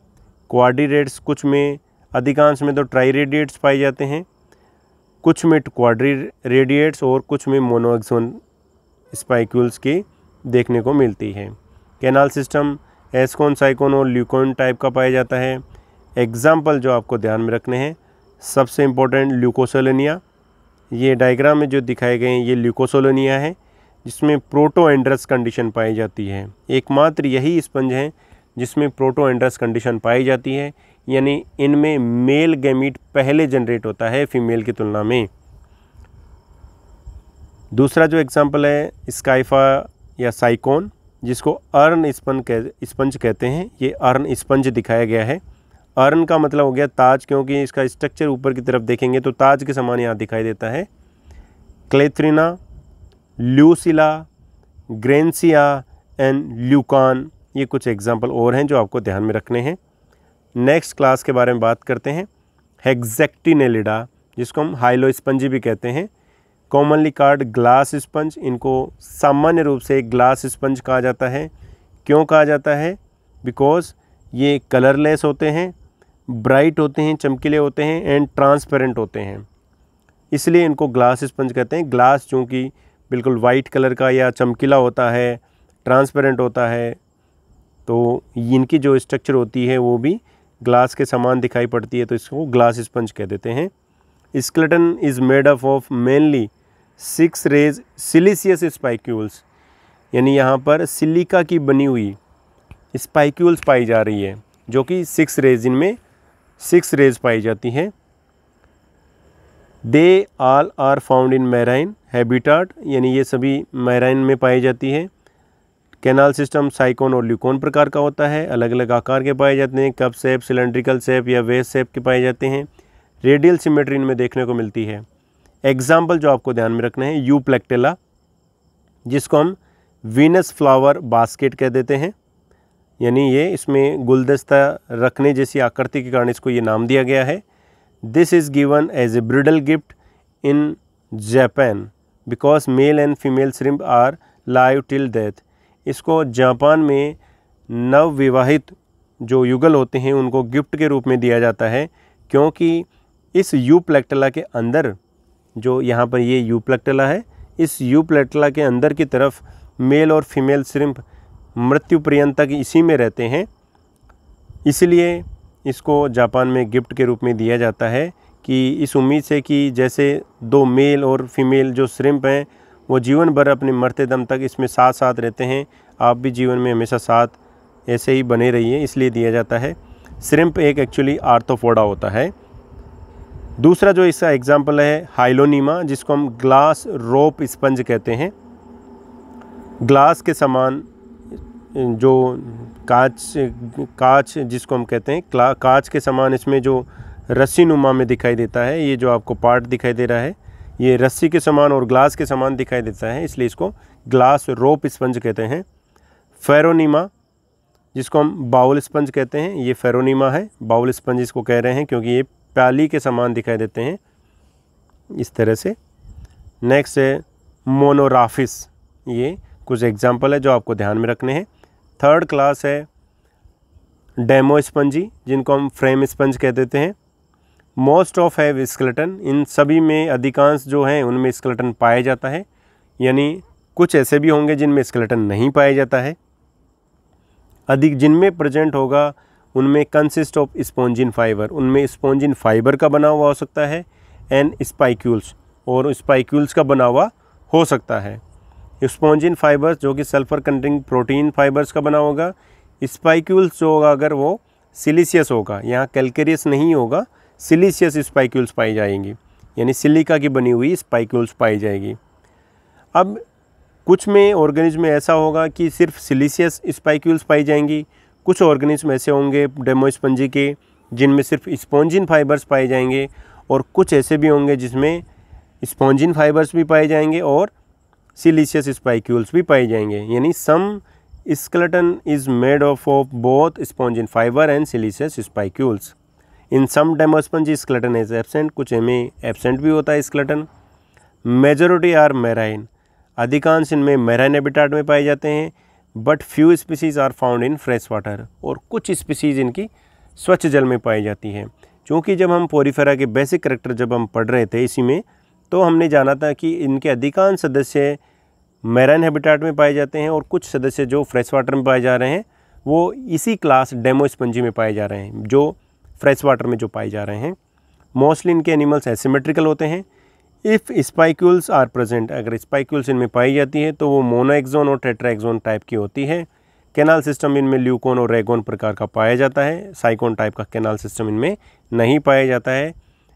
क्वाड्रीरेट्स कुछ में अधिकांश में तो ट्राई रेडिएट्स पाए जाते हैं कुछ में क्वाड्री रेडिएट्स और कुछ में मोनोएक्सोन स्पाइक्यूल्स की देखने को मिलती है कैनाल सिस्टम एस्कोन साइकोन और ल्यूकोन टाइप का पाया जाता है एग्ज़ाम्पल जो आपको ध्यान में रखने हैं सबसे इम्पोर्टेंट ल्यूकोसोलोनिया ये डायग्राम में जो दिखाए गए हैं ये ल्यूकोसोलोनिया है जिसमें प्रोटो एंड्रस कंडीशन पाई जाती है एकमात्र यही स्पंज हैं जिसमें प्रोटो एंड्रस कंडीशन पाई जाती है यानी इनमें मेल गैमिट पहले जनरेट होता है फीमेल की तुलना में दूसरा जो एग्ज़ाम्पल है स्काइफा या साइकोन जिसको अर्न स्पन कह स्पंज कहते हैं ये अर्न स्पंज दिखाया गया है अर्न का मतलब हो गया ताज क्योंकि इसका स्ट्रक्चर ऊपर की तरफ देखेंगे तो ताज के समान यहाँ दिखाई देता है क्लेथ्रिना ल्यूसिला ग्रेंसिया एंड ल्यूकान ये कुछ एग्जाम्पल और हैं जो आपको ध्यान में रखने हैं नेक्स्ट क्लास के बारे में बात करते हैं हेक्जेक्टिनेलिडा जिसको हम हाइलो स्पंजी भी कहते हैं कॉमनली कार्ड ग्लास स्पंज इनको सामान्य रूप से ग्लास स्पंज कहा जाता है क्यों कहा जाता है बिकॉज ये कलरलेस होते हैं ब्राइट होते हैं चमकीले होते हैं एंड ट्रांसपेरेंट होते हैं इसलिए इनको ग्लास स्पंज कहते हैं ग्लास चूँकि बिल्कुल वाइट कलर का या चमकीला होता है ट्रांसपेरेंट होता है तो इनकी जो स्ट्रक्चर होती है वो भी ग्लास के समान दिखाई पड़ती है तो इसको ग्लास स्पंज कह देते हैं skeleton is made up of mainly six rays siliceous spicules यानी यहाँ पर सिलिका की बनी हुई स्पाइक्यूल्स पाई जा रही है जो कि सिक्स रेज इनमें सिक्स रेज पाई जाती हैं they all are found in marine habitat यानी ये सभी मैराइन में पाई जाती है कैनाल सिस्टम साइकोन और ल्यूकोन प्रकार का होता है अलग अलग आकार के पाए जाते हैं कप सेप सिलेंड्रिकल सेप या वेस्ट सेप के पाए जाते हैं रेडियल सिमेट्री इनमें देखने को मिलती है एग्जाम्पल जो आपको ध्यान में रखना है यू प्लेक्टेला जिसको हम वीनस फ्लावर बास्केट कह देते हैं यानी ये इसमें गुलदस्ता रखने जैसी आकृति के कारण इसको ये नाम दिया गया है this is given as a bridal gift in Japan because male and female shrimp are live till death इसको जापान में नवविवाहित जो युगल होते हैं उनको गिफ्ट के रूप में दिया जाता है क्योंकि इस यू प्लेक्टला के अंदर जो यहाँ पर ये यू प्लेक्टला है इस यू प्लेक्टला के अंदर की तरफ मेल और फीमेल सिर्फ मृत्यु पर्यंत तक इसी में रहते हैं इसलिए इसको जापान में गिफ्ट के रूप में दिया जाता है कि इस उम्मीद से कि जैसे दो मेल और फीमेल जो श्रिम्प हैं वो जीवन भर अपने मरते दम तक इसमें साथ साथ रहते हैं आप भी जीवन में हमेशा साथ ऐसे ही बने रहिए इसलिए दिया जाता है श्रिम्प एक एक्चुअली आर्थोफोडा होता है दूसरा जो इसका एग्जाम्पल है हाइलोनीमा जिसको हम ग्लास रोप स्पंज कहते हैं ग्लास के समान जो कांच कांच जिसको हम कहते हैं कांच के समान इसमें जो रस्सी नुमा में दिखाई देता है ये जो आपको पार्ट दिखाई दे रहा है ये रस्सी के समान और ग्लास के समान दिखाई देता है इसलिए इसको ग्लास रोप स्पंज कहते हैं फेरोनीमा जिसको हम बाउल स्पंज कहते हैं ये फेरोनीमा है बाउल स्पंज इसको कह रहे हैं क्योंकि ये प्याली के समान दिखाई देते हैं इस तरह से नेक्स्ट है मोनोराफिस ये कुछ एग्जाम्पल है जो आपको ध्यान में रखने हैं थर्ड क्लास है डेमो स्पंजी जिनको हम फ्रेम स्पंज कह देते हैं मोस्ट ऑफ हैव स्केलेटन इन सभी में अधिकांश जो हैं उनमें स्केलेटन पाया जाता है यानी कुछ ऐसे भी होंगे जिनमें स्केलेटन नहीं पाया जाता है अधिक जिनमें प्रेजेंट होगा उनमें कंसिस्ट ऑफ स्पॉन्जिन फाइबर उनमें स्पॉन्जिन फाइबर का बना हुआ हो सकता है एंड स्पाइक्यूल्स और स्पाइक्यूल्स का बना हुआ हो सकता है स्पॉन्जिन फाइबर्स जो कि सल्फर कंटेनिंग प्रोटीन फाइबर्स का बना होगा स्पाइक्यूल्स जो होगा अगर वो सिलीसियस होगा यहाँ कैलकेरियस नहीं होगा सिलीसियस स्पाइक्यूल्स पाई जाएंगी यानी सिलिका की बनी हुई स्पाइक्यूल्स पाई जाएगी अब कुछ में ऑर्गेनिज्म ऐसा होगा कि सिर्फ सिलीसियस स्पाइक्यूल्स पाई जाएंगी कुछ ऑर्गेनिज्म ऐसे होंगे डेमोस्पंजी के जिनमें सिर्फ स्पॉन्जिन फाइबर्स पाए जाएंगे और कुछ ऐसे भी होंगे जिसमें स्पॉन्जिन फाइबर्स भी पाए जाएंगे और सिलीसियस स्पाइक्यूल्स भी पाए जाएंगे यानी some skeleton is made of of both spongin fiber and siliceous spicules in some Demospongiae skeleton is absent कुछ इनमें एबसेंट भी होता है स्क्लेटन मेजोरिटी आर मेराइन अधिकांश इनमें मेराइन एबिटाट में पाए जाते हैं but few species are found in fresh water और कुछ स्पीसीज इनकी स्वच्छ जल में पाई जाती है क्योंकि जब हम पोरीफेरा के बेसिक करेक्टर जब हम पढ़ रहे थे इसी में तो हमने जाना था कि इनके अधिकांश सदस्य मैराइन हैबिटाट में पाए जाते हैं और कुछ सदस्य जो फ्रेश वाटर में पाए जा रहे हैं वो इसी क्लास डेमोस्पंजी में पाए जा रहे हैं जो फ्रेश वाटर में जो पाए जा रहे हैं मोस्टली इनके एनिमल्स एसिमेट्रिकल होते हैं इफ़ स्पाइक्यूल्स आर प्रेजेंट अगर स्पाइक्यूल्स इनमें पाई जाती है तो वो मोनोएक्जोन और टेट्राएक्जोन टाइप की होती है कैनाल सिस्टम इनमें ल्यूकोन और रेगोन प्रकार का पाया जाता है साइकोन टाइप का कैनाल सिस्टम इनमें नहीं पाया जाता है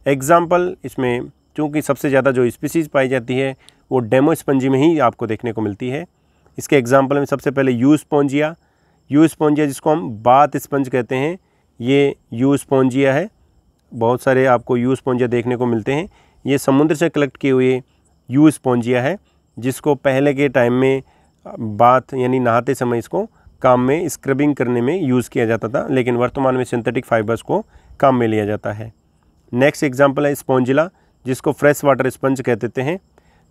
एग्जाम्पल इसमें चूँकि सबसे ज़्यादा जो स्पीसीज़ पाई जाती है वो डेमो स्पंजी में ही आपको देखने को मिलती है इसके एग्जाम्पल में सबसे पहले यू स्पॉन्जिया यू स्पॉन्जिया जिसको हम बात स्पंज कहते हैं ये यू स्पॉन्जिया है बहुत सारे आपको यू स्पॉन्जिया देखने को मिलते हैं ये समुद्र से कलेक्ट किए हुए यू स्पॉन्जिया है जिसको पहले के टाइम में बात यानी नहाते समय इसको काम में स्क्रबिंग करने में यूज़ किया जाता था लेकिन वर्तमान में सिंथेटिक फाइबर्स को काम में लिया जाता है नेक्स्ट एग्जाम्पल है स्पॉन्जिला जिसको फ्रेश वाटर स्पंज कह देते हैं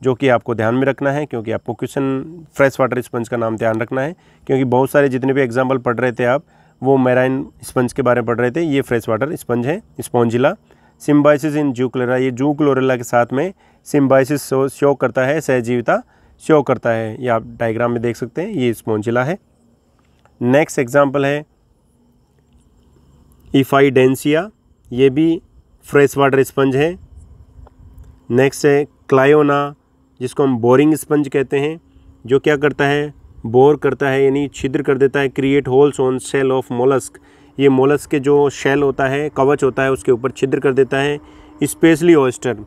जो कि आपको ध्यान में रखना है क्योंकि आपको क्वेश्चन फ्रेश वाटर स्पंज का नाम ध्यान रखना है क्योंकि बहुत सारे जितने भी एग्जाम्पल पढ़ रहे थे आप वो मैराइन स्पंज के बारे में पढ़ रहे थे ये फ्रेश वाटर स्पंज है स्पॉन्जिला सिम्बाइसिस इन जू ये जू क्लोरेला के साथ में सिम्बाइसिस शो करता है सहजीविता शो करता है ये आप डायग्राम में देख सकते हैं ये स्पॉन्जिला है नेक्स्ट एग्जाम्पल है इफाइडेंसिया ये भी फ्रेश वाटर स्पंज है नेक्स्ट है क्लायोना जिसको हम बोरिंग स्पंज कहते हैं जो क्या करता है बोर करता है यानी छिद्र कर देता है create holes on shell of mollusc ये मोलस्क के जो शेल होता है कवच होता है उसके ऊपर छिद्र कर देता है स्पेशली ऑयस्टर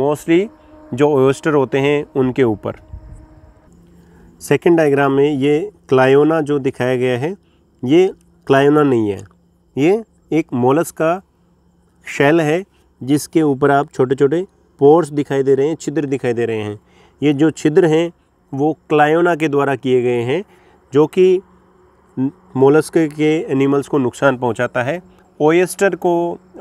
मोस्टली जो ऑयस्टर होते हैं उनके ऊपर सेकेंड डायग्राम में ये क्लायोना जो दिखाया गया है ये क्लायोना नहीं है ये एक मोलस का शेल है जिसके ऊपर आप छोटे छोटे पोर्स दिखाई दे रहे हैं छिद्र दिखाई दे रहे हैं ये जो छिद्र हैं वो क्लायोना के द्वारा किए गए हैं जो कि मोलस्क के एनिमल्स को नुकसान पहुंचाता है ओएस्टर को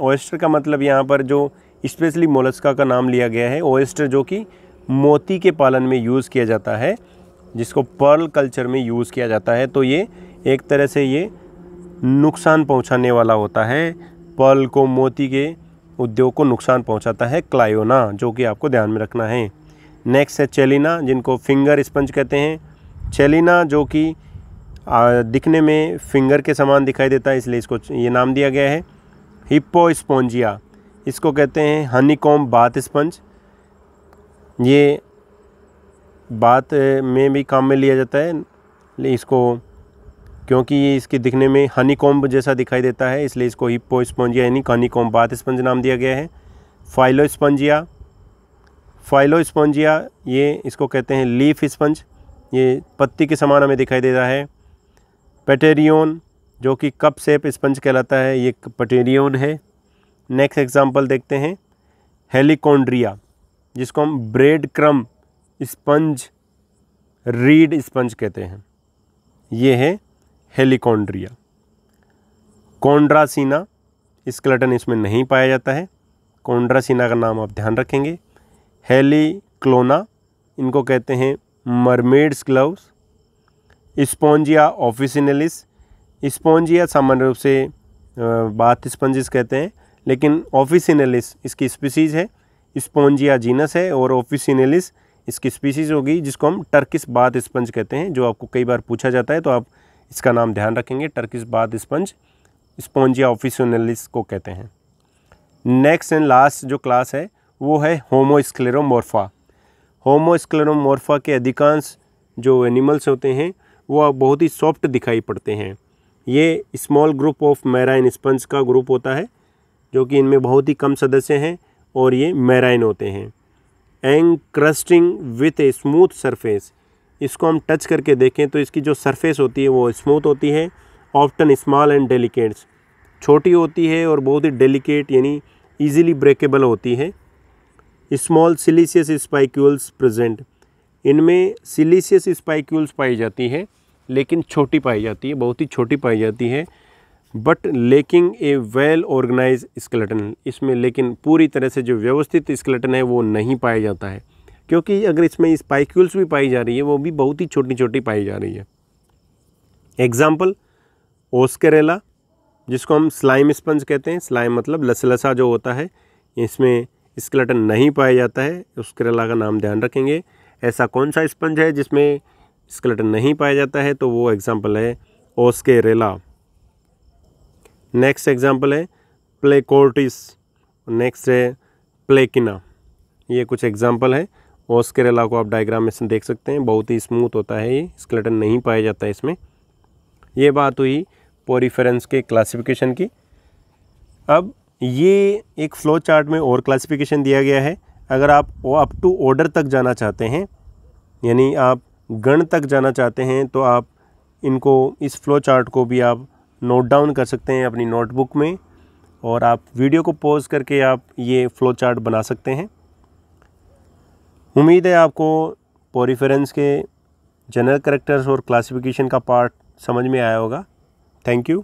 ओएस्टर का मतलब यहाँ पर जो स्पेशली मोलस्का का नाम लिया गया है ओएस्टर जो कि मोती के पालन में यूज़ किया जाता है जिसको पर्ल कल्चर में यूज़ किया जाता है तो ये एक तरह से ये नुकसान पहुंचाने वाला होता है पर्ल को मोती के उद्योग को नुकसान पहुंचाता है क्लायोना जो कि आपको ध्यान में रखना है नेक्स्ट है चेलिना जिनको फिंगर स्पंज कहते हैं चेलिना जो कि दिखने में फिंगर के समान दिखाई देता है इसलिए इसको ये नाम दिया गया है हिप्पो स्पोंजिया इसको कहते हैं हनीकॉम बात स्पंज ये बात में भी काम में लिया जाता है इसको क्योंकि ये इसके दिखने में हनीकॉम्ब जैसा दिखाई देता है इसलिए इसको हिप्पो स्पॉन्जिया यानी हनीकॉम्ब बात स्पंज नाम दिया गया है फाइलो स्पंजिया फाइलो स्पॉन्जिया ये इसको कहते हैं लीफ स्पंज ये पत्ती के समान हमें दिखाई दे रहा है पटेरियन जो कि कप सेप स्पंज कहलाता है ये पटेरियन है नेक्स्ट एग्जाम्पल देखते हैं हेलिकोंड्रिया जिसको हम bread crumb sponge read sponge कहते हैं ये है हेलिकोंड्रिया कोंड्रासीना स्केलेटन इसमें नहीं पाया जाता है कोंड्रासीना का नाम आप ध्यान रखेंगे हेलीक्लोना इनको कहते हैं mermaid's gloves Euspongia officinalis Spongia सामान्य रूप से बाथ स्पंजिस कहते हैं लेकिन ऑफिसिनलिस इसकी स्पीसीज़ है इस्पोंजिया जीनस है और ऑफिसिनलिस इसकी स्पीसीज़ होगी जिसको हम टर्किस बाथ स्पंज कहते हैं जो आपको कई बार पूछा जाता है तो आप इसका नाम ध्यान रखेंगे टर्किस बात स्पंज स्पॉन्जिया ऑफिसिनलिस को कहते हैं नेक्स्ट एंड लास्ट जो क्लास है वो है होमोस्क्लेरोमोर्फा होमोस्क्लेरोमोर्फा के अधिकांश जो एनिमल्स होते हैं वो बहुत ही सॉफ्ट दिखाई पड़ते हैं ये small group of marine sponge का ग्रुप होता है जो कि इनमें बहुत ही कम सदस्य हैं और ये मैराइन होते हैं encrusting with a smooth surface इसको हम टच करके देखें तो इसकी जो सरफेस होती है वो स्मूथ होती है ऑफ्टन स्मॉल एंड डेलिकेट्स छोटी होती है और बहुत ही डेलिकेट यानी ईजिली ब्रेकेबल होती है स्मॉल सिलीसियस स्पाइक्यूल्स प्रेजेंट इनमें सिलीसियस स्पाइक्यूल्स पाई जाती है लेकिन छोटी पाई जाती है बहुत ही छोटी पाई जाती है but lacking a well organize skeleton इसमें लेकिन पूरी तरह से जो व्यवस्थित स्केलेटन है वो नहीं पाया जाता है क्योंकि अगर इसमें स्पाइक्यूल्स भी पाई जा रही है वो भी बहुत ही छोटी छोटी पाई जा रही है एग्ज़ाम्पल ओस्करेला जिसको हम स्लाइम स्पंज कहते हैं स्लाइम मतलब लसलसा जो होता है इसमें स्केलेटन नहीं पाया जाता है उस केरला का नाम ध्यान रखेंगे ऐसा कौन सा स्पंज है जिसमें स्केलेटन नहीं पाया जाता है तो वो एग्जाम्पल है ओस्केरेला नेक्स्ट एग्जाम्पल है प्लेकोर्टिस नेक्स्ट है प्लेकिना ये कुछ एग्जाम्पल है ओस्केरेला को आप डायग्राम में देख सकते हैं बहुत ही स्मूथ होता है ये स्केलेटन नहीं पाया जाता है इसमें ये बात हुई पोरीफेरेंस के क्लासिफिकेशन की अब ये एक फ्लो चार्ट में और क्लासिफिकेशन दिया गया है अगर आप अप टू ऑर्डर तक जाना चाहते हैं यानी आप गण तक जाना चाहते हैं तो आप इनको इस फ्लो चार्ट को भी आप नोट डाउन कर सकते हैं अपनी नोटबुक में और आप वीडियो को पॉज करके आप ये फ्लो चार्ट बना सकते हैं उम्मीद है आपको पोरीफेरेंस के जनरल करेक्टर्स और क्लासिफिकेशन का पार्ट समझ में आया होगा थैंक यू